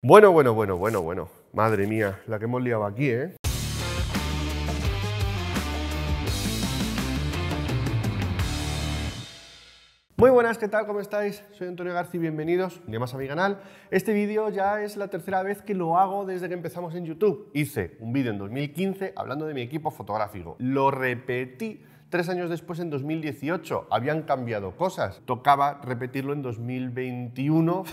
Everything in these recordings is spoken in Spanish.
Bueno, bueno, bueno, bueno, bueno. Madre mía, la que hemos liado aquí, ¿eh? Muy buenas, ¿qué tal? ¿Cómo estáis? Soy Antonio García, bienvenidos un más a mi canal. Este vídeo ya es la tercera vez que lo hago desde que empezamos en YouTube. Hice un vídeo en 2015 hablando de mi equipo fotográfico. Lo repetí Tres años después, en 2018, habían cambiado cosas. Tocaba repetirlo en 2021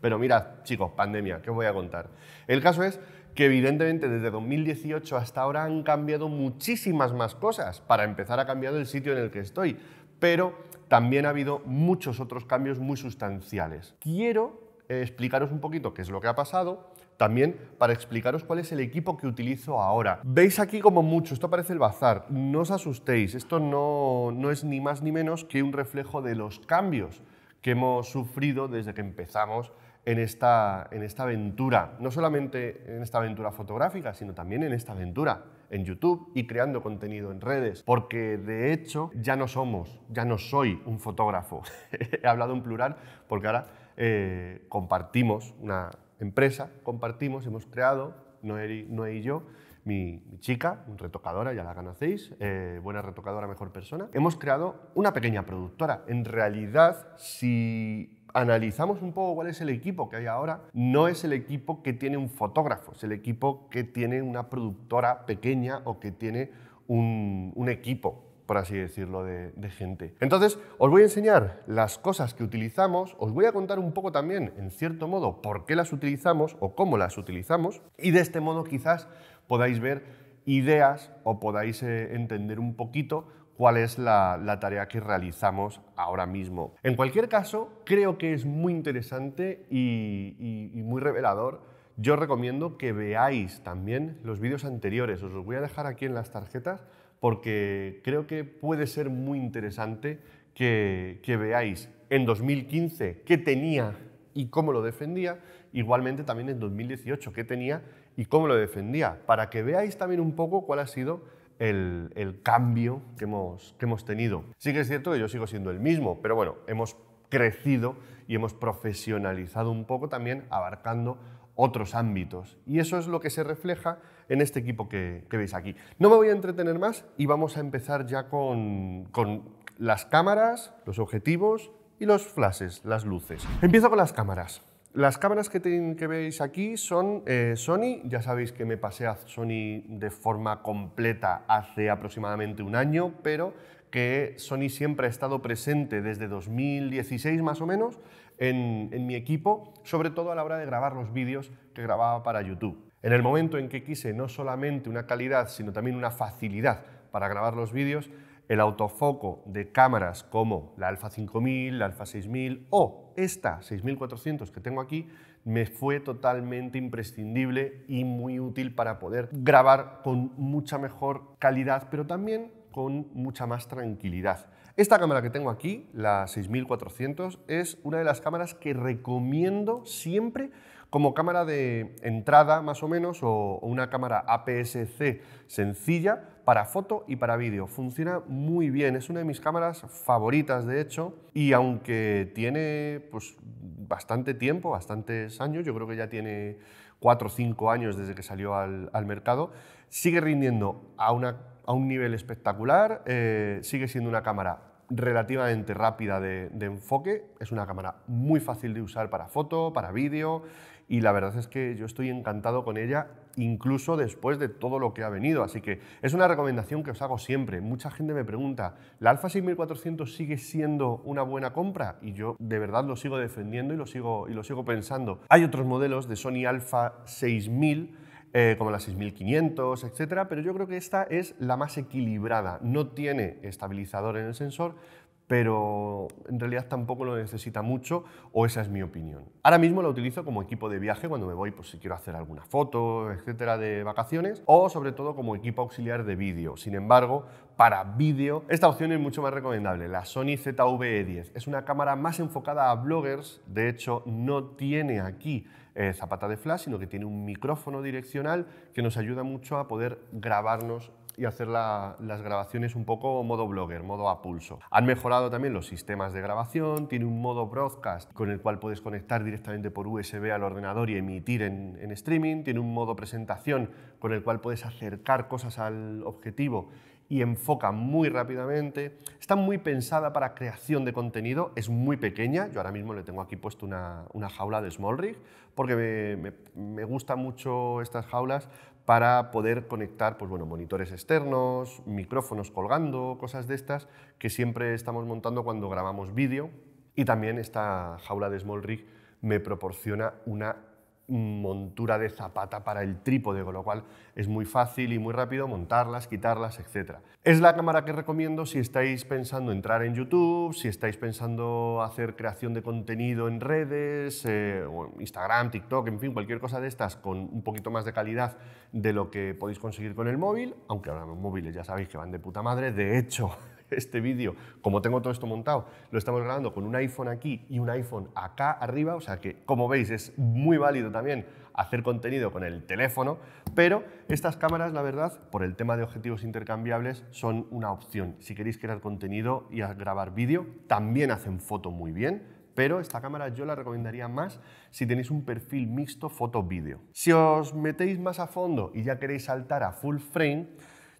pero mira, chicos, pandemia, ¿qué os voy a contar? El caso es que evidentemente desde 2018 hasta ahora han cambiado muchísimas más cosas. Para empezar ha cambiado el sitio en el que estoy, pero también ha habido muchos otros cambios muy sustanciales. Quiero eh, explicaros un poquito qué es lo que ha pasado, también para explicaros cuál es el equipo que utilizo ahora. Veis aquí como mucho, esto parece el bazar, no os asustéis, esto no, no es ni más ni menos que un reflejo de los cambios que hemos sufrido desde que empezamos en esta, en esta aventura, no solamente en esta aventura fotográfica, sino también en esta aventura en YouTube y creando contenido en redes, porque de hecho ya no somos, ya no soy un fotógrafo. He hablado en plural porque ahora eh, compartimos una empresa, compartimos, hemos creado, Noé, y yo, mi, chica chica, retocadora, ya la conocéis, eh, buena retocadora, mejor persona, hemos creado una pequeña productora. En realidad, si analizamos un poco cuál es el equipo que hay ahora, no es el equipo que tiene un fotógrafo, es el equipo que tiene una productora pequeña o que tiene un, equipo por así decirlo, de, gente. Entonces, os voy a enseñar las cosas que utilizamos, os voy a contar un poco también, en cierto modo, por qué las utilizamos o cómo las utilizamos, y de este modo quizás podáis ver ideas o podáis eh, entender un poquito cuál es la, tarea que realizamos ahora mismo. En cualquier caso, creo que es muy interesante y, muy revelador. Yo recomiendo que veáis también los vídeos anteriores. Os los voy a dejar aquí en las tarjetas porque creo que puede ser muy interesante que veáis en 2015 qué tenía y cómo lo defendía, igualmente también en 2018 qué tenía y cómo lo defendía, para que veáis también un poco cuál ha sido el, cambio que hemos, que hemos tenido. Sí que es cierto que yo sigo siendo el mismo, pero bueno, hemos crecido y hemos profesionalizado un poco también abarcando otros ámbitos. Y eso es lo que se refleja en este equipo que, veis aquí. No me voy a entretener más y vamos a empezar ya con, con las cámaras, los objetivos y los flashes, las luces. Empiezo con las cámaras. Las cámaras que, veis aquí son eh, Sony, ya sabéis que me pasé a Sony de forma completa hace aproximadamente un año, pero que Sony siempre ha estado presente desde 2016 más o menos en mi equipo, sobre todo a la hora de grabar los vídeos que grababa para YouTube. En el momento en que quise no solamente una calidad, sino también una facilidad para grabar los vídeos, el autofoco de cámaras como la Alfa 5000, la Alfa 6000 o esta 6400 que tengo aquí me fue totalmente imprescindible y muy útil para poder grabar con mucha mejor calidad, pero también con mucha más tranquilidad. Esta cámara que tengo aquí, la 6400, es una de las cámaras que recomiendo siempre como cámara de entrada más o menos o una cámara APS-C sencilla para foto y para vídeo. Funciona muy bien, es una de mis cámaras favoritas de hecho y aunque tiene pues, bastante tiempo, bastantes años, yo creo que ya tiene 4 o 5 años desde que salió al, mercado, sigue rindiendo a, a, un nivel espectacular, eh, sigue siendo una cámara relativamente rápida de, enfoque. Es una cámara muy fácil de usar para foto, para vídeo y la verdad es que yo estoy encantado con ella incluso después de todo lo que ha venido. Así que es una recomendación que os hago siempre. Mucha gente me pregunta, ¿la Alpha 6400 sigue siendo una buena compra? Y yo de verdad lo sigo defendiendo y lo sigo, y lo sigo pensando. Hay otros modelos de Sony Alpha 6000 eh, como la 6500, etcétera, pero yo creo que esta es la más equilibrada. No tiene estabilizador en el sensor, pero en realidad tampoco lo necesita mucho, o esa es mi opinión. Ahora mismo la utilizo como equipo de viaje cuando me voy, pues si quiero hacer alguna foto, etcétera, de vacaciones, o sobre todo como equipo auxiliar de vídeo. Sin embargo, para vídeo, esta opción es mucho más recomendable, la Sony ZV-E10. Es una cámara más enfocada a bloggers, de hecho, no tiene aquí eh, zapata de flash, sino que tiene un micrófono direccional que nos ayuda mucho a poder grabarnos y hacer las grabaciones un poco modo blogger, modo a pulso. Han mejorado también los sistemas de grabación, tiene un modo broadcast con el cual puedes conectar directamente por USB al ordenador y emitir en, en streaming, tiene un modo presentación con el cual puedes acercar cosas al objetivo y enfoca muy rápidamente. Está muy pensada para creación de contenido, es muy pequeña. Yo ahora mismo le tengo aquí puesto una, jaula de Small Rig porque me, me, gustan mucho estas jaulas para poder conectar pues bueno, monitores externos, micrófonos colgando, cosas de estas que siempre estamos montando cuando grabamos vídeo. Y también esta jaula de Small Rig me proporciona una montura de zapata para el trípode, con lo cual es muy fácil y muy rápido montarlas, quitarlas, etc. Es la cámara que recomiendo si estáis pensando entrar en YouTube, si estáis pensando hacer creación de contenido en redes, eh, Instagram, TikTok, en fin, cualquier cosa de estas con un poquito más de calidad de lo que podéis conseguir con el móvil, aunque ahora los móviles ya sabéis que van de puta madre, de hecho este vídeo, como tengo todo esto montado, lo estamos grabando con un iPhone aquí y un iPhone acá arriba, o sea que como veis es muy válido también hacer contenido con el teléfono, pero estas cámaras, la verdad, por el tema de objetivos intercambiables, son una opción. Si queréis crear contenido y grabar vídeo, también hacen foto muy bien, pero esta cámara yo la recomendaría más si tenéis un perfil mixto foto-vídeo. Si os metéis más a fondo y ya queréis saltar a full frame,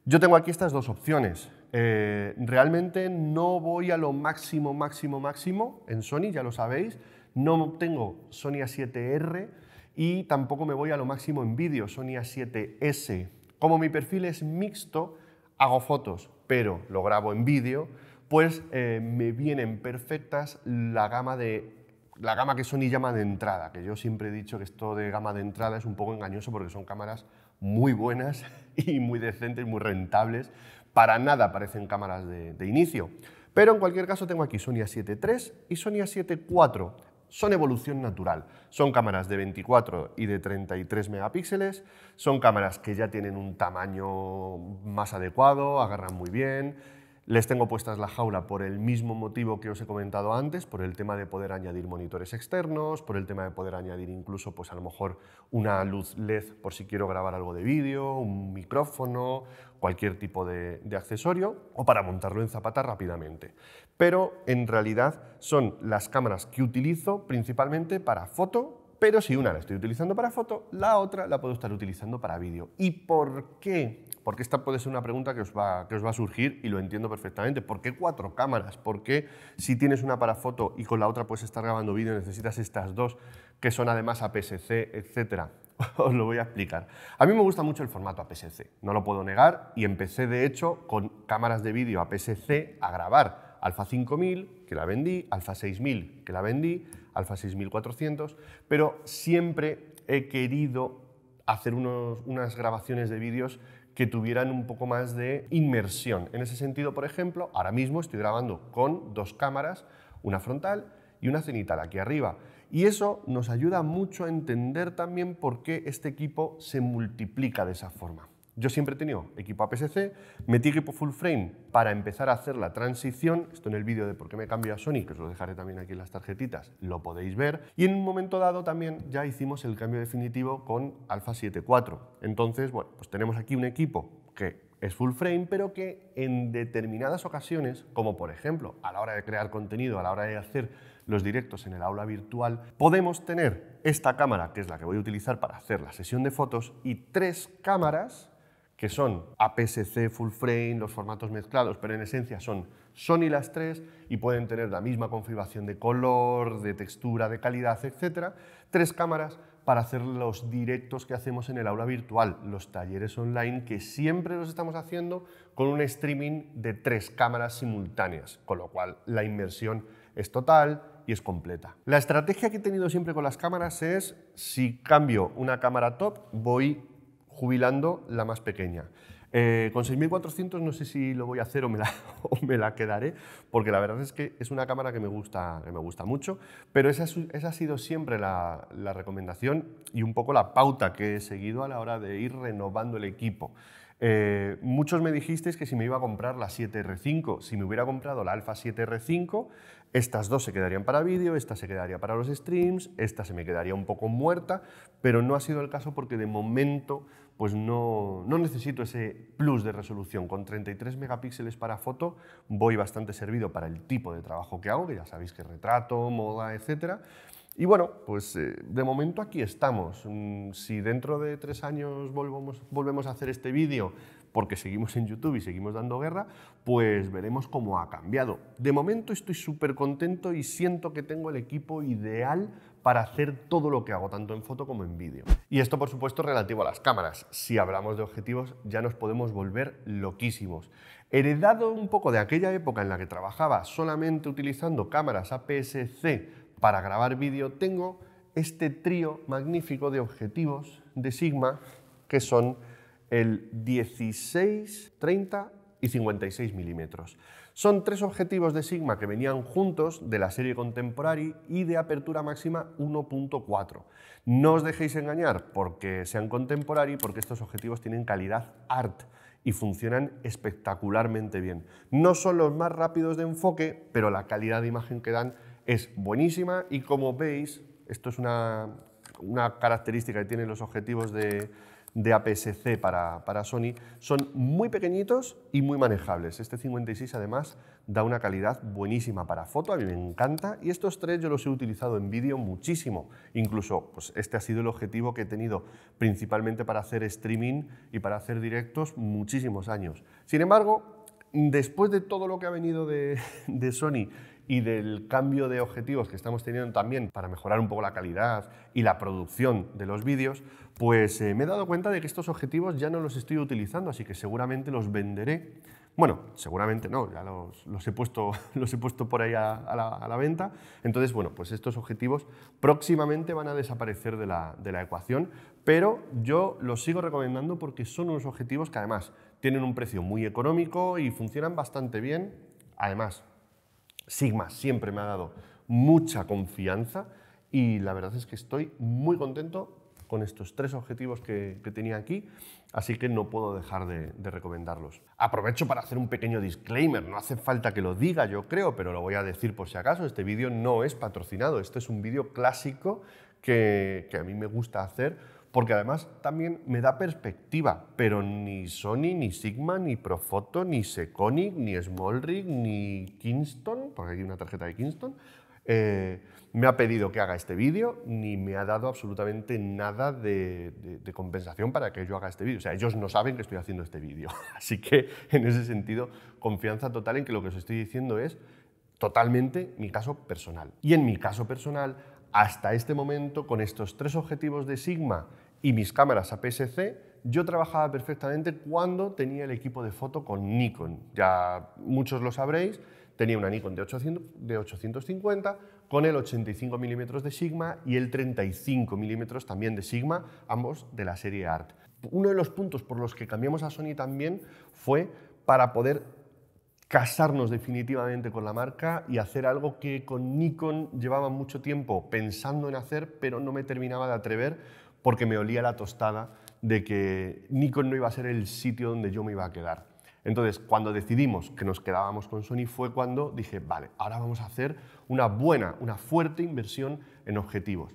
yo tengo aquí estas dos opciones. Eh, realmente no voy a lo máximo, máximo, máximo en Sony, ya lo sabéis. No tengo Sony A7R y tampoco me voy a lo máximo en vídeo, Sony A7S. Como mi perfil es mixto, hago fotos, pero lo grabo en vídeo, pues eh, me vienen perfectas la gama de la gama que Sony llama de entrada, que yo siempre he dicho que esto de gama de entrada es un poco engañoso porque son cámaras muy buenas y muy decentes, muy rentables, para nada parecen cámaras de, inicio. Pero en cualquier caso tengo aquí Sony A7 III y Sony A7 IV. Son evolución natural. Son cámaras de 24 y de 33 megapíxeles. Son cámaras que ya tienen un tamaño más adecuado, agarran muy bien les tengo puestas la jaula por el mismo motivo que os he comentado antes, por el tema de poder añadir monitores externos, por el tema de poder añadir incluso, pues a lo mejor, una luz LED por si quiero grabar algo de vídeo, un micrófono, cualquier tipo de, de, accesorio o para montarlo en zapata rápidamente. Pero en realidad son las cámaras que utilizo principalmente para foto, pero si una la estoy utilizando para foto, la otra la puedo estar utilizando para vídeo. ¿Y por qué porque esta puede ser una pregunta que os, va, que os va a surgir y lo entiendo perfectamente. ¿Por qué cuatro cámaras? ¿Por qué si tienes una para foto y con la otra puedes estar grabando vídeo necesitas estas dos que son además APS-C, etcétera? Os lo voy a explicar. A mí me gusta mucho el formato APS-C, no lo puedo negar, y empecé de hecho con cámaras de vídeo APS-C a grabar Alfa 5000, que la vendí, Alfa 6000, que la vendí, Alfa 6400, pero siempre he querido hacer unas grabaciones de vídeos que tuvieran un poco más de inmersión. En ese sentido, por ejemplo, ahora mismo estoy grabando con dos cámaras, una frontal y una cenital aquí arriba. Y eso nos ayuda mucho a entender también por qué este equipo se multiplica de esa forma. Yo siempre he tenido equipo APS-C, metí equipo full frame para empezar a hacer la transición, esto en el vídeo de por qué me cambio a Sony, que os lo dejaré también aquí en las tarjetitas, lo podéis ver, y en un momento dado también ya hicimos el cambio definitivo con Alpha 7.4. Entonces, bueno, pues tenemos aquí un equipo que es full frame, pero que en determinadas ocasiones, como por ejemplo a la hora de crear contenido, a la hora de hacer los directos en el aula virtual, podemos tener esta cámara, que es la que voy a utilizar para hacer la sesión de fotos, y tres cámaras que son APS-C full frame, los formatos mezclados, pero en esencia son Sony las tres y pueden tener la misma configuración de color, de textura, de calidad, etc. Tres cámaras para hacer los directos que hacemos en el aula virtual, los talleres online que siempre los estamos haciendo con un streaming de tres cámaras simultáneas, con lo cual la inmersión es total y es completa. La estrategia que he tenido siempre con las cámaras es, si cambio una cámara top, voy jubilando la más pequeña. Eh, con 6400 no sé si lo voy a hacer o me, la, me, la, quedaré, porque la verdad es que es una cámara que me gusta, me gusta mucho, pero esa, ha sido siempre la, recomendación y un poco la pauta que he seguido a la hora de ir renovando el equipo. Eh, muchos me dijisteis que si me iba a comprar la 7R5, si me hubiera comprado la Alpha 7R5, estas dos se quedarían para vídeo, esta se quedaría para los streams, esta se me quedaría un poco muerta, pero no ha sido el caso porque de momento pues no, necesito ese plus de resolución. Con 33 megapíxeles para foto voy bastante servido para el tipo de trabajo que hago, que ya sabéis que retrato, moda, etcétera. Y bueno, pues eh, de momento aquí estamos. Mm, si dentro de tres años volvemos, a hacer este vídeo porque seguimos en YouTube y seguimos dando guerra, pues veremos cómo ha cambiado. De momento estoy súper contento y siento que tengo el equipo ideal para hacer todo lo que hago, tanto en foto como en vídeo. Y esto, por supuesto, relativo a las cámaras. Si hablamos de objetivos, ya nos podemos volver loquísimos. Heredado un poco de aquella época en la que trabajaba solamente utilizando cámaras APS-C para grabar vídeo, tengo este trío magnífico de objetivos de Sigma que son el 16, 30 y 56 milímetros. Son tres objetivos de Sigma que venían juntos de la serie Contemporary y de apertura máxima 1.4. No os dejéis engañar porque sean Contemporary, porque estos objetivos tienen calidad art y funcionan espectacularmente bien. No son los más rápidos de enfoque, pero la calidad de imagen que dan es buenísima y como veis, esto es una, una característica que tienen los objetivos de, de APS-C para, Sony, son muy pequeñitos y muy manejables. Este 56 además da una calidad buenísima para foto, a mí me encanta, y estos tres yo los he utilizado en vídeo muchísimo. Incluso pues este ha sido el objetivo que he tenido principalmente para hacer streaming y para hacer directos muchísimos años. Sin embargo, después de todo lo que ha venido de, de Sony y del cambio de objetivos que estamos teniendo también para mejorar un poco la calidad y la producción de los vídeos, pues eh, me he dado cuenta de que estos objetivos ya no los estoy utilizando, así que seguramente los venderé. Bueno, seguramente no, ya los, he, puesto, los he puesto por ahí a, la, venta. Entonces, bueno, pues estos objetivos próximamente van a desaparecer de la, de la ecuación, pero yo los sigo recomendando porque son unos objetivos que además tienen un precio muy económico y funcionan bastante bien. Además, Sigma siempre me ha dado mucha confianza y la verdad es que estoy muy contento con estos tres objetivos que, tenía aquí, así que no puedo dejar de, recomendarlos. Aprovecho para hacer un pequeño disclaimer, no hace falta que lo diga yo creo, pero lo voy a decir por si acaso, este vídeo no es patrocinado, este es un vídeo clásico que a mí me gusta hacer porque además también me da perspectiva, pero ni Sony, ni Sigma, ni Profoto, ni Seconic, ni Smallrig, ni Kingston, porque hay una tarjeta de Kingston, eh, me ha pedido que haga este vídeo, ni me ha dado absolutamente nada de, de compensación para que yo haga este vídeo. O sea, ellos no saben que estoy haciendo este vídeo. Así que, en ese sentido, confianza total en que lo que os estoy diciendo es totalmente mi caso personal. Y en mi caso personal, hasta este momento, con estos tres objetivos de Sigma, y mis cámaras APS-C, yo trabajaba perfectamente cuando tenía el equipo de foto con Nikon. Ya muchos lo sabréis, tenía una Nikon de, 800, de 850 con el 85 mm de Sigma y el 35 mm también de Sigma, ambos de la serie Art. Uno de los puntos por los que cambiamos a Sony también fue para poder casarnos definitivamente con la marca y hacer algo que con Nikon llevaba mucho tiempo pensando en hacer, pero no me terminaba de atrever porque me olía la tostada de que Nikon no iba a ser el sitio donde yo me iba a quedar. Entonces, cuando decidimos que nos quedábamos con Sony fue cuando dije, vale, ahora vamos a hacer una buena, una fuerte inversión en objetivos.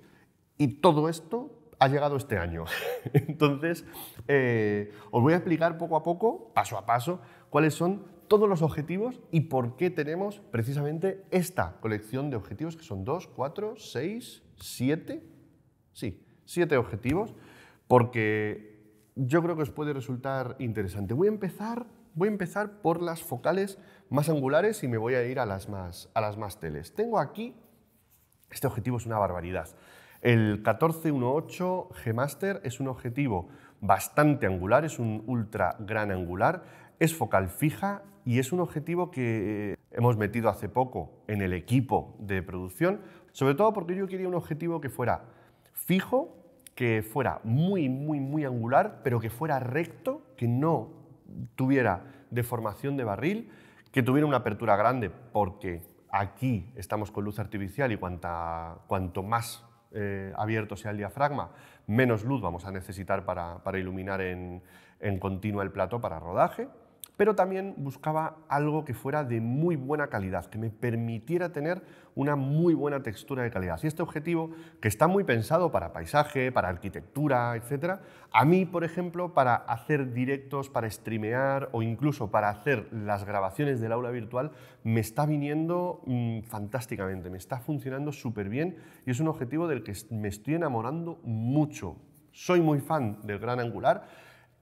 Y todo esto ha llegado este año. Entonces, eh, os voy a explicar poco a poco, paso a paso, cuáles son todos los objetivos y por qué tenemos precisamente esta colección de objetivos, que son 2, 4, 6, 7, sí, siete objetivos, porque yo creo que os puede resultar interesante. Voy a empezar, voy a empezar por las focales más angulares y me voy a ir a las más, a las más teles. Tengo aquí, este objetivo es una barbaridad. El 1418 G-Master es un objetivo bastante angular, es un ultra gran angular, es focal fija y es un objetivo que hemos metido hace poco en el equipo de producción, sobre todo porque yo quería un objetivo que fuera fijo, que fuera muy, muy, muy angular, pero que fuera recto, que no tuviera deformación de barril, que tuviera una apertura grande, porque aquí estamos con luz artificial y cuanto más eh, abierto sea el diafragma, menos luz vamos a necesitar para, iluminar en, en continua el plato para rodaje pero también buscaba algo que fuera de muy buena calidad, que me permitiera tener una muy buena textura de calidad. Y este objetivo, que está muy pensado para paisaje, para arquitectura, etc., a mí, por ejemplo, para hacer directos, para streamear o incluso para hacer las grabaciones del aula virtual, me está viniendo mm, fantásticamente, me está funcionando súper bien y es un objetivo del que me estoy enamorando mucho. Soy muy fan del gran angular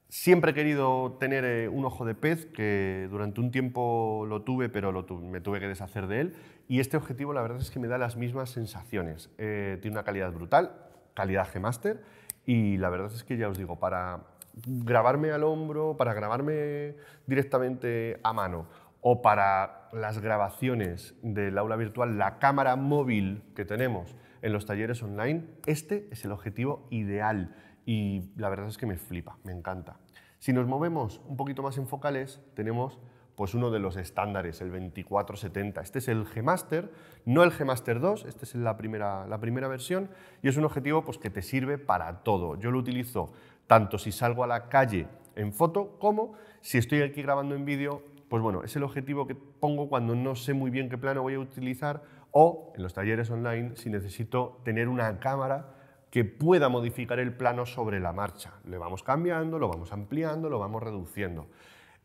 Siempre he querido tener eh, un ojo de pez, que durante un tiempo lo tuve, pero me tuve que deshacer de él. Y este objetivo, la verdad es que me da las mismas sensaciones. Eh, tiene una calidad brutal, calidad g y la verdad es que ya os digo, para grabarme al hombro, para grabarme directamente a mano o para las grabaciones del aula virtual, la cámara móvil que tenemos en los talleres online, este es el objetivo ideal y la verdad es que me flipa, me encanta. Si nos movemos un poquito más en focales, tenemos pues uno de los estándares, el 2470. Este es el G-Master, no el G-Master 2, esta es la primera, la primera versión y es un objetivo pues, que te sirve para todo. Yo lo utilizo tanto si salgo a la calle en foto como si estoy aquí grabando en vídeo, pues bueno, es el objetivo que pongo cuando no sé muy bien qué plano voy a utilizar o en los talleres online si necesito tener una cámara que pueda modificar el plano sobre la marcha. Le vamos cambiando, lo vamos ampliando, lo vamos reduciendo.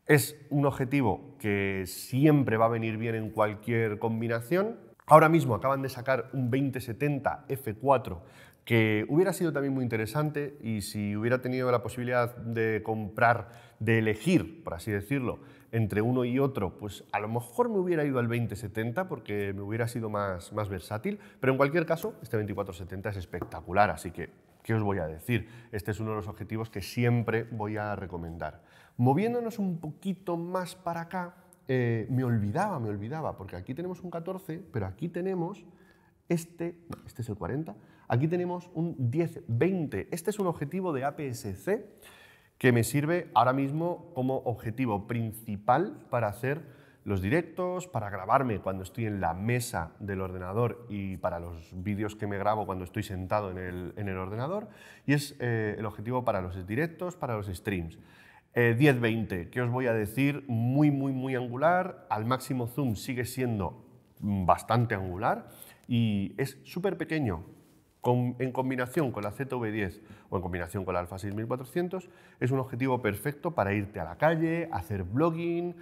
Es un objetivo que siempre va a venir bien en cualquier combinación. Ahora mismo acaban de sacar un 2070 F4 que hubiera sido también muy interesante y si hubiera tenido la posibilidad de comprar, de elegir, por así decirlo, entre uno y otro, pues a lo mejor me hubiera ido al 2070 porque me hubiera sido más, más versátil, pero en cualquier caso, este 2470 es espectacular, así que, ¿qué os voy a decir? Este es uno de los objetivos que siempre voy a recomendar. Moviéndonos un poquito más para acá, eh, me olvidaba, me olvidaba, porque aquí tenemos un 14, pero aquí tenemos este, este es el 40, aquí tenemos un 10-20, este es un objetivo de APS-C que me sirve ahora mismo como objetivo principal para hacer los directos, para grabarme cuando estoy en la mesa del ordenador y para los vídeos que me grabo cuando estoy sentado en el, ordenador. Y es eh, el objetivo para los directos, para los streams. 10-20, eh, que os voy a decir, muy, muy, muy angular. Al máximo zoom sigue siendo mm, bastante angular y es súper pequeño en combinación con la ZV10 o en combinación con la Alfa 6400, es un objetivo perfecto para irte a la calle, hacer blogging.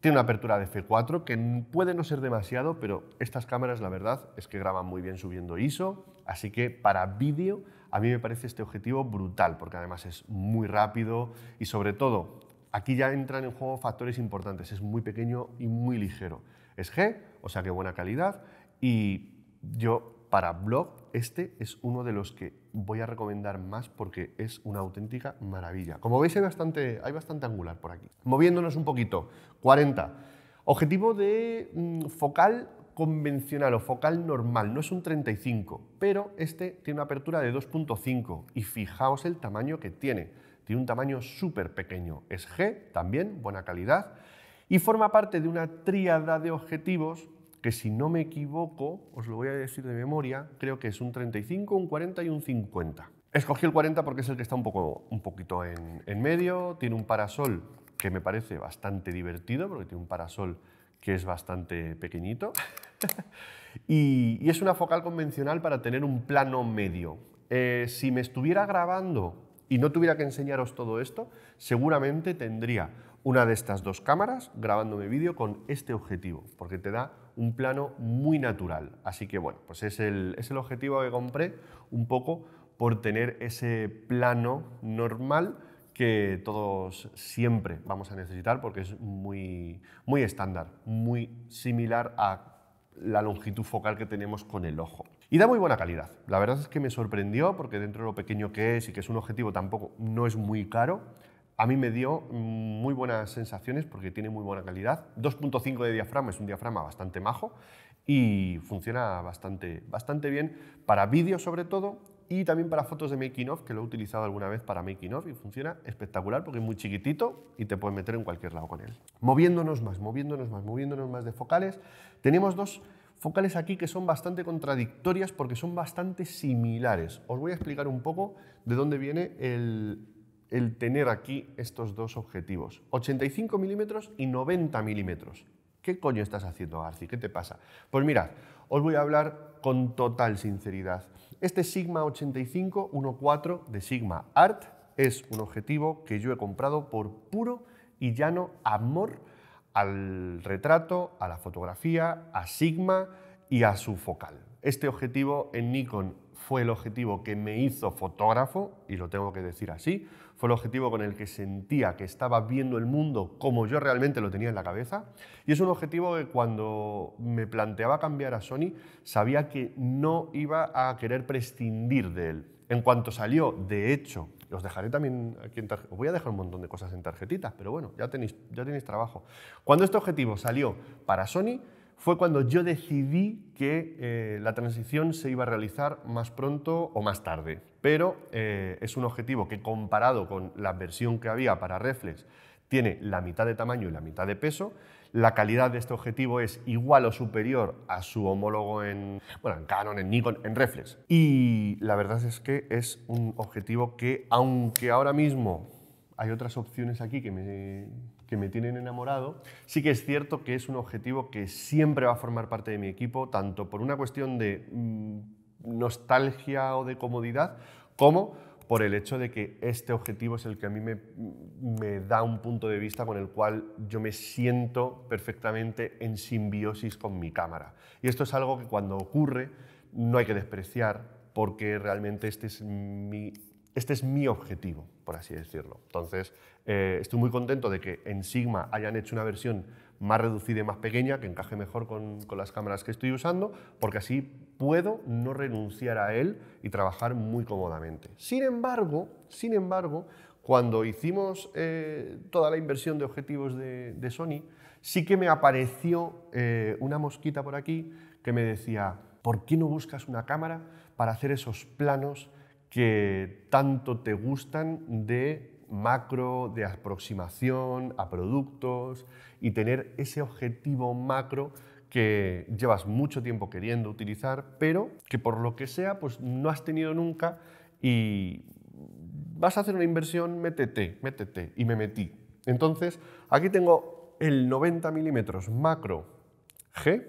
Tiene una apertura de F4 que puede no ser demasiado, pero estas cámaras, la verdad, es que graban muy bien subiendo ISO. Así que para vídeo, a mí me parece este objetivo brutal, porque además es muy rápido y sobre todo, aquí ya entran en juego factores importantes. Es muy pequeño y muy ligero. Es G, o sea que buena calidad. Y yo para blog, este es uno de los que voy a recomendar más porque es una auténtica maravilla. Como veis hay bastante, hay bastante angular por aquí. Moviéndonos un poquito, 40. Objetivo de mm, focal convencional o focal normal, no es un 35, pero este tiene una apertura de 2.5 y fijaos el tamaño que tiene. Tiene un tamaño súper pequeño, es G, también buena calidad, y forma parte de una tríada de objetivos que si no me equivoco, os lo voy a decir de memoria, creo que es un 35, un 40 y un 50. Escogí el 40 porque es el que está un, poco, un poquito en, medio, tiene un parasol que me parece bastante divertido, porque tiene un parasol que es bastante pequeñito, y, es una focal convencional para tener un plano medio. Eh, si me estuviera grabando y no tuviera que enseñaros todo esto, seguramente tendría una de estas dos cámaras grabándome vídeo con este objetivo, porque te da un plano muy natural. Así que bueno, pues es el, objetivo que compré un poco por tener ese plano normal que todos siempre vamos a necesitar porque es muy, muy estándar, muy similar a la longitud focal que tenemos con el ojo. Y da muy buena calidad. La verdad es que me sorprendió porque dentro de lo pequeño que es y que es un objetivo tampoco no es muy caro, a mí me dio muy buenas sensaciones porque tiene muy buena calidad. 2.5 de diafragma, es un diafragma bastante majo y funciona bastante, bastante bien para vídeos sobre todo y también para fotos de making of, que lo he utilizado alguna vez para making of y funciona espectacular porque es muy chiquitito y te puedes meter en cualquier lado con él. Moviéndonos más, moviéndonos más, moviéndonos más de focales, tenemos dos focales aquí que son bastante contradictorias porque son bastante similares. Os voy a explicar un poco de dónde viene el, el tener aquí estos dos objetivos, 85 milímetros y 90 milímetros. ¿Qué coño estás haciendo, Garci? ¿Qué te pasa? Pues mirad, os voy a hablar con total sinceridad. Este Sigma 8514 de Sigma Art es un objetivo que yo he comprado por puro y llano amor al retrato, a la fotografía, a Sigma y a su focal este objetivo en Nikon fue el objetivo que me hizo fotógrafo, y lo tengo que decir así, fue el objetivo con el que sentía que estaba viendo el mundo como yo realmente lo tenía en la cabeza, y es un objetivo que cuando me planteaba cambiar a Sony sabía que no iba a querer prescindir de él. En cuanto salió, de hecho, os dejaré también aquí voy a dejar un montón de cosas en tarjetitas, pero bueno, ya tenéis, ya tenéis trabajo. Cuando este objetivo salió para Sony, fue cuando yo decidí que eh, la transición se iba a realizar más pronto o más tarde. Pero eh, es un objetivo que comparado con la versión que había para Reflex, tiene la mitad de tamaño y la mitad de peso. La calidad de este objetivo es igual o superior a su homólogo en, en Canon, en Nikon, en Reflex. Y la verdad es que es un objetivo que, aunque ahora mismo hay otras opciones aquí que me que me tienen enamorado. Sí que es cierto que es un objetivo que siempre va a formar parte de mi equipo, tanto por una cuestión de mm, nostalgia o de comodidad, como por el hecho de que este objetivo es el que a mí me, da un punto de vista con el cual yo me siento perfectamente en simbiosis con mi cámara. Y esto es algo que cuando ocurre no hay que despreciar porque realmente este es mi este objetivo por así decirlo. Entonces, eh, estoy muy contento de que en Sigma hayan hecho una versión más reducida y más pequeña, que encaje mejor con, las cámaras que estoy usando, porque así puedo no renunciar a él y trabajar muy cómodamente. Sin embargo, sin embargo, cuando hicimos eh, toda la inversión de objetivos de, Sony, sí que me apareció eh, una mosquita por aquí que me decía, ¿por qué no buscas una cámara para hacer esos planos que tanto te gustan de macro, de aproximación a productos y tener ese objetivo macro que llevas mucho tiempo queriendo utilizar, pero que por lo que sea, pues no has tenido nunca y vas a hacer una inversión, métete, métete, y me metí. Entonces, aquí tengo el 90 milímetros macro G,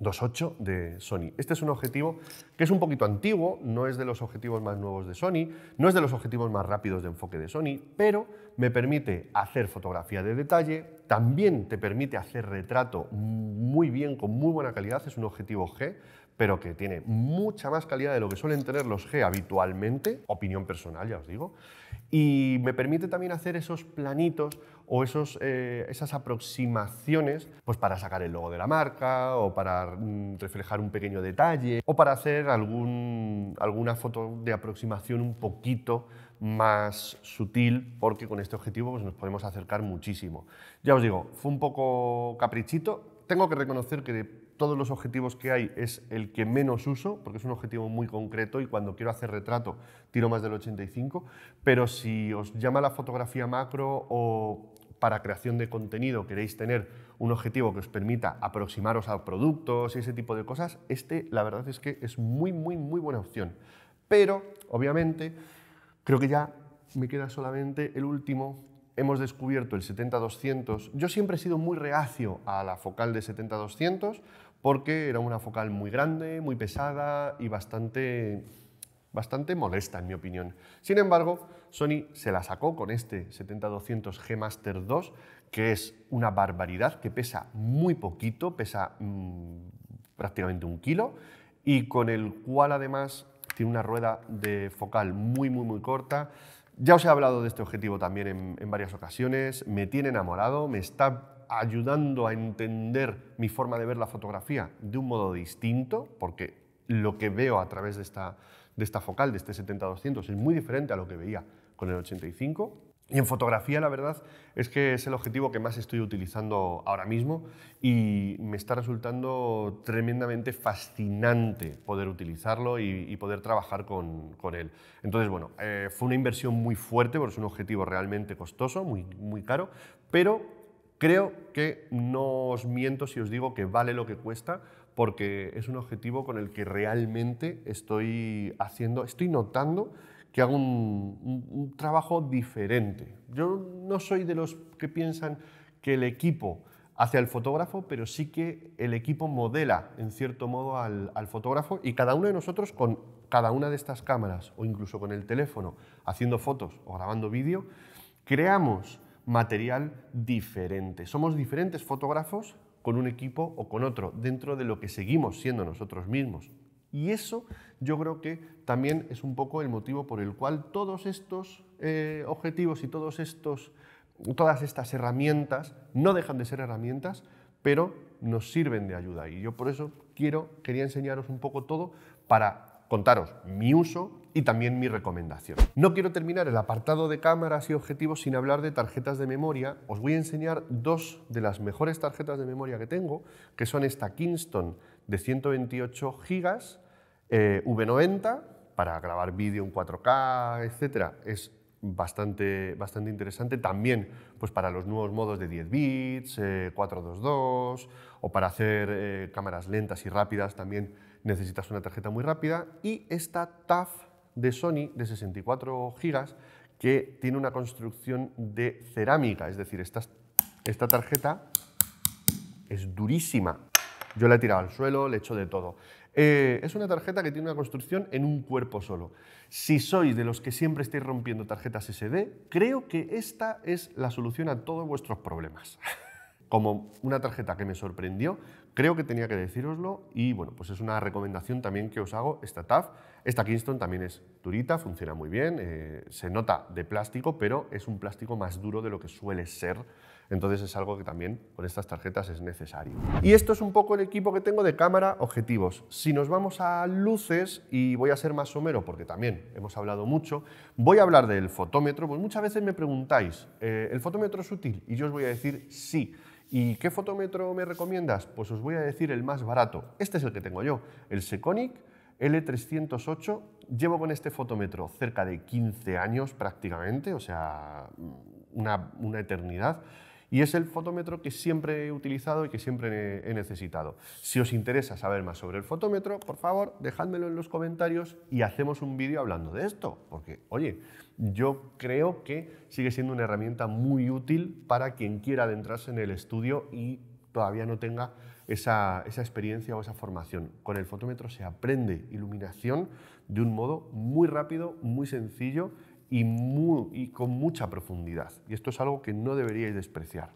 2.8 de Sony. Este es un objetivo que es un poquito antiguo, no es de los objetivos más nuevos de Sony, no es de los objetivos más rápidos de enfoque de Sony, pero me permite hacer fotografía de detalle, también te permite hacer retrato muy bien, con muy buena calidad, es un objetivo G, pero que tiene mucha más calidad de lo que suelen tener los G habitualmente, opinión personal ya os digo, y me permite también hacer esos planitos o esos, eh, esas aproximaciones pues para sacar el logo de la marca o para mm, reflejar un pequeño detalle o para hacer algún, alguna foto de aproximación un poquito más sutil porque con este objetivo pues, nos podemos acercar muchísimo. Ya os digo, fue un poco caprichito. Tengo que reconocer que de todos los objetivos que hay es el que menos uso, porque es un objetivo muy concreto y cuando quiero hacer retrato tiro más del 85, pero si os llama la fotografía macro o para creación de contenido queréis tener un objetivo que os permita aproximaros a productos y ese tipo de cosas, este la verdad es que es muy, muy, muy buena opción. Pero, obviamente, creo que ya me queda solamente el último. Hemos descubierto el 70-200. Yo siempre he sido muy reacio a la focal de 70-200 porque era una focal muy grande, muy pesada y bastante bastante molesta en mi opinión. Sin embargo, Sony se la sacó con este 7200 g Master 2, que es una barbaridad, que pesa muy poquito, pesa mm, prácticamente un kilo, y con el cual además tiene una rueda de focal muy, muy, muy corta. Ya os he hablado de este objetivo también en, en varias ocasiones, me tiene enamorado, me está ayudando a entender mi forma de ver la fotografía de un modo distinto, porque lo que veo a través de esta, de esta focal, de este 70-200, es muy diferente a lo que veía con el 85. Y en fotografía, la verdad, es que es el objetivo que más estoy utilizando ahora mismo y me está resultando tremendamente fascinante poder utilizarlo y, poder trabajar con, él. Entonces, bueno, eh, fue una inversión muy fuerte porque es un objetivo realmente costoso, muy, muy caro, pero creo que no os miento si os digo que vale lo que cuesta porque es un objetivo con el que realmente estoy haciendo, estoy notando que hago un, trabajo diferente. Yo no soy de los que piensan que el equipo hace al fotógrafo, pero sí que el equipo modela en cierto modo al, al, fotógrafo y cada uno de nosotros con cada una de estas cámaras o incluso con el teléfono haciendo fotos o grabando vídeo, creamos material diferente. Somos diferentes fotógrafos con un equipo o con otro, dentro de lo que seguimos siendo nosotros mismos. Y eso yo creo que también es un poco el motivo por el cual todos estos eh, objetivos y todos estos, todas estas herramientas no dejan de ser herramientas, pero nos sirven de ayuda. Y yo por eso quiero, quería enseñaros un poco todo para contaros mi uso, y también mi recomendación. No quiero terminar el apartado de cámaras y objetivos sin hablar de tarjetas de memoria. Os voy a enseñar dos de las mejores tarjetas de memoria que tengo, que son esta Kingston de 128 GB, V90, para grabar vídeo en 4K, etc. Es bastante, bastante interesante. También pues, para los nuevos modos de 10 bits, 422, eh, o para hacer eh, cámaras lentas y rápidas también necesitas una tarjeta muy rápida. Y esta TAF de Sony de 64 GB que tiene una construcción de cerámica, es decir, esta, esta tarjeta es durísima. Yo la he tirado al suelo, le he hecho de todo. Eh, es una tarjeta que tiene una construcción en un cuerpo solo. Si sois de los que siempre estáis rompiendo tarjetas SD, creo que esta es la solución a todos vuestros problemas. Como una tarjeta que me sorprendió, Creo que tenía que decíroslo y bueno, pues es una recomendación también que os hago, esta TAF. Esta Kingston también es durita, funciona muy bien, eh, se nota de plástico, pero es un plástico más duro de lo que suele ser. Entonces es algo que también con estas tarjetas es necesario. Y esto es un poco el equipo que tengo de cámara, objetivos. Si nos vamos a luces, y voy a ser más somero porque también hemos hablado mucho, voy a hablar del fotómetro, pues muchas veces me preguntáis, eh, ¿el fotómetro es útil? Y yo os voy a decir sí. ¿Y qué fotómetro me recomiendas? Pues os voy a decir el más barato. Este es el que tengo yo, el Seconic L308. Llevo con este fotómetro cerca de 15 años prácticamente, o sea, una, una eternidad. Y es el fotómetro que siempre he utilizado y que siempre he necesitado. Si os interesa saber más sobre el fotómetro, por favor, dejádmelo en los comentarios y hacemos un vídeo hablando de esto, porque, oye, yo creo que sigue siendo una herramienta muy útil para quien quiera adentrarse en el estudio y todavía no tenga esa, esa, experiencia o esa formación. Con el fotómetro se aprende iluminación de un modo muy rápido, muy sencillo y, con mucha profundidad. Y esto es algo que no deberíais despreciar.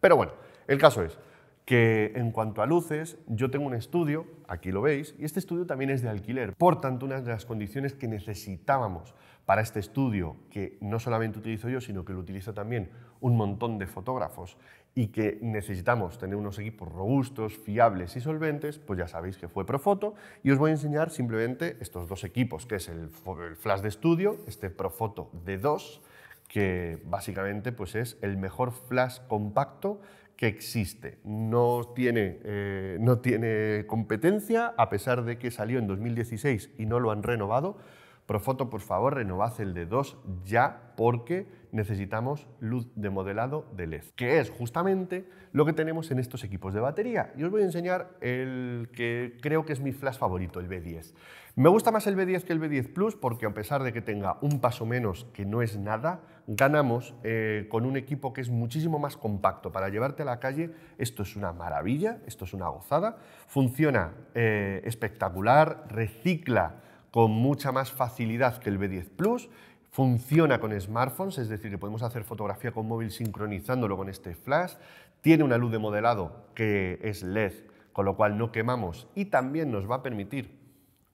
Pero bueno, el caso es que en cuanto a luces, yo tengo un estudio, aquí lo veis, y este estudio también es de alquiler. Por tanto, una de las condiciones que necesitábamos para este estudio, que no solamente utilizo yo, sino que lo utiliza también un montón de fotógrafos y que necesitamos tener unos equipos robustos, fiables y solventes, pues ya sabéis que fue Profoto y os voy a enseñar simplemente estos dos equipos, que es el, flash de estudio, este Profoto D2, que básicamente pues es el mejor flash compacto que existe. No tiene, eh, no tiene competencia, a pesar de que salió en 2016 y no lo han renovado, Profoto, por favor, renovad el de 2 ya porque necesitamos luz de modelado de LED, que es justamente lo que tenemos en estos equipos de batería. Y os voy a enseñar el que creo que es mi flash favorito, el B10. Me gusta más el B10 que el B10 Plus porque a pesar de que tenga un paso menos, que no es nada, ganamos eh, con un equipo que es muchísimo más compacto. Para llevarte a la calle, esto es una maravilla, esto es una gozada. Funciona eh, espectacular, recicla con mucha más facilidad que el B10 Plus. Funciona con smartphones, es decir, que podemos hacer fotografía con móvil sincronizándolo con este flash. Tiene una luz de modelado que es LED, con lo cual no quemamos y también nos va a permitir,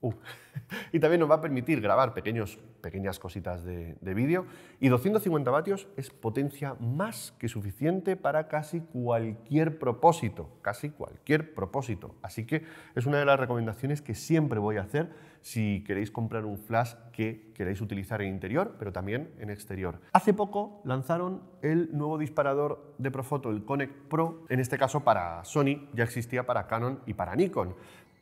uh, y también nos va a permitir grabar pequeños pequeñas cositas de, vídeo. Y 250 vatios es potencia más que suficiente para casi cualquier propósito, casi cualquier propósito. Así que es una de las recomendaciones que siempre voy a hacer si queréis comprar un flash que queréis utilizar en interior, pero también en exterior. Hace poco lanzaron el nuevo disparador de Profoto, el Connect Pro, en este caso para Sony, ya existía para Canon y para Nikon.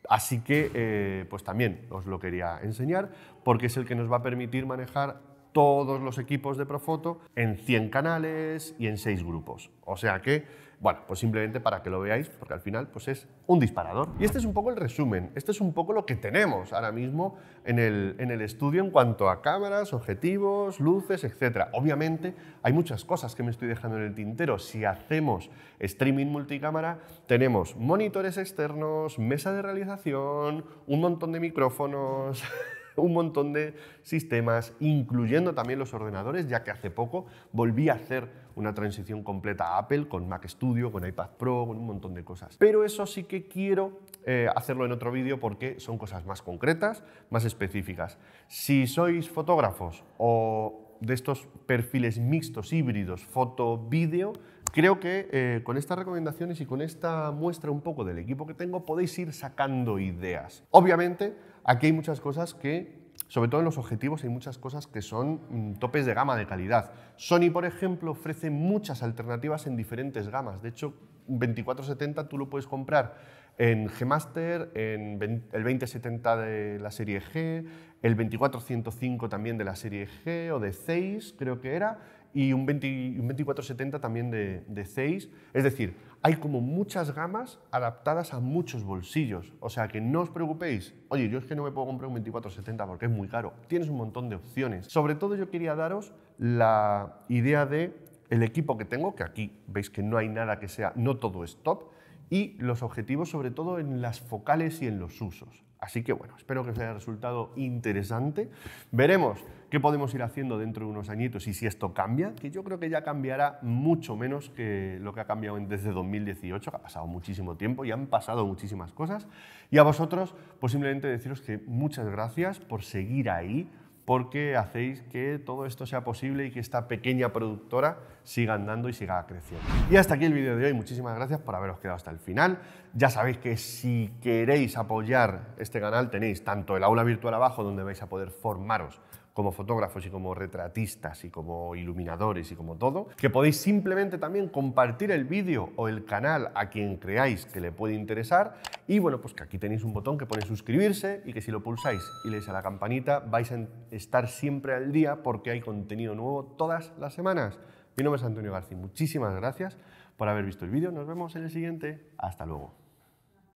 Así que, eh, pues también os lo quería enseñar, porque es el que nos va a permitir manejar todos los equipos de Profoto en 100 canales y en 6 grupos. O sea que bueno, pues simplemente para que lo veáis, porque al final pues es un disparador. Y este es un poco el resumen, este es un poco lo que tenemos ahora mismo en el, en el estudio en cuanto a cámaras, objetivos, luces, etc. Obviamente hay muchas cosas que me estoy dejando en el tintero. Si hacemos streaming multicámara, tenemos monitores externos, mesa de realización, un montón de micrófonos... un montón de sistemas, incluyendo también los ordenadores, ya que hace poco volví a hacer una transición completa a Apple, con Mac Studio, con iPad Pro, con un montón de cosas. Pero eso sí que quiero eh, hacerlo en otro vídeo porque son cosas más concretas, más específicas. Si sois fotógrafos o de estos perfiles mixtos, híbridos, foto, vídeo, creo que eh, con estas recomendaciones y con esta muestra un poco del equipo que tengo podéis ir sacando ideas. Obviamente, aquí hay muchas cosas que sobre todo en los objetivos hay muchas cosas que son mm, topes de gama de calidad. Sony, por ejemplo, ofrece muchas alternativas en diferentes gamas. De hecho, 2470 tú lo puedes comprar en G-Master, en el 2070 de la serie G, el 2405 también de la serie G o de 6, creo que era, y un, 2470 también de, de 6. Es decir, hay como muchas gamas adaptadas a muchos bolsillos. O sea que no os preocupéis, oye, yo es que no me puedo comprar un 2470 porque es muy caro. Tienes un montón de opciones. Sobre todo yo quería daros la idea de el equipo que tengo, que aquí veis que no hay nada que sea, no todo es top, y los objetivos sobre todo en las focales y en los usos. Así que bueno, espero que os haya resultado interesante. Veremos qué podemos ir haciendo dentro de unos añitos y si esto cambia, que yo creo que ya cambiará mucho menos que lo que ha cambiado desde 2018, que ha pasado muchísimo tiempo y han pasado muchísimas cosas. Y a vosotros, posiblemente deciros que muchas gracias por seguir ahí, porque hacéis que todo esto sea posible y que esta pequeña productora siga andando y siga creciendo. Y hasta aquí el vídeo de hoy. Muchísimas gracias por haberos quedado hasta el final. Ya sabéis que si queréis apoyar este canal tenéis tanto el aula virtual abajo donde vais a poder formaros como fotógrafos y como retratistas y como iluminadores y como todo, que podéis simplemente también compartir el vídeo o el canal a quien creáis que le puede interesar y bueno, pues que aquí tenéis un botón que pone suscribirse y que si lo pulsáis y dais a la campanita vais a estar siempre al día porque hay contenido nuevo todas las semanas. Mi nombre es Antonio García, muchísimas gracias por haber visto el vídeo, nos vemos en el siguiente, hasta luego.